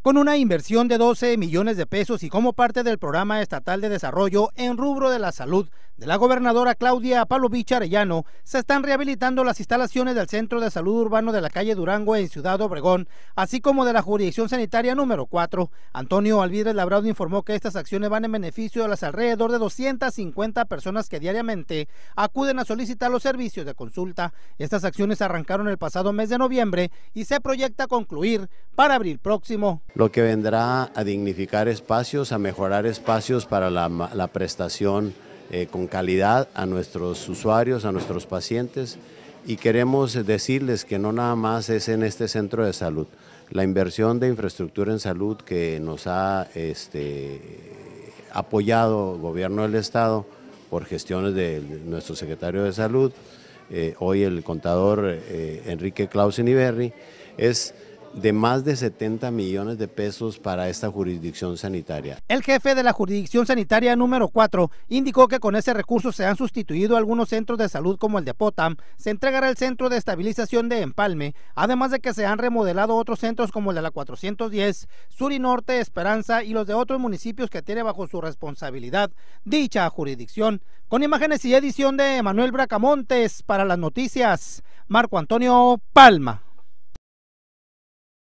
Con una inversión de 12 millones de pesos y como parte del programa estatal de desarrollo en rubro de la salud de la gobernadora Claudia Palovich Arellano, se están rehabilitando las instalaciones del Centro de Salud Urbano de la calle Durango en Ciudad Obregón, así como de la jurisdicción sanitaria número 4. Antonio Alvides Labrado informó que estas acciones van en beneficio de las alrededor de 250 personas que diariamente acuden a solicitar los servicios de consulta. Estas acciones arrancaron el pasado mes de noviembre y se proyecta concluir para abril próximo. Lo que vendrá a dignificar espacios, a mejorar espacios para la, prestación eh, con calidad a nuestros usuarios, a nuestros pacientes y queremos decirles que no nada más es en este centro de salud. La inversión de infraestructura en salud que nos ha este, apoyado el gobierno del Estado por gestiones de nuestro secretario de salud, eh, hoy el contador eh, Enrique Clausen Iberri, es de más de 70 millones de pesos para esta jurisdicción sanitaria. El jefe de la jurisdicción sanitaria número 4 indicó que con ese recurso se han sustituido algunos centros de salud como el de Potam, se entregará el centro de estabilización de Empalme, además de que se han remodelado otros centros como el de la 410, Sur y Norte, Esperanza y los de otros municipios que tiene bajo su responsabilidad dicha jurisdicción. Con imágenes y edición de Manuel Bracamontes para las noticias, Marco Antonio Palma.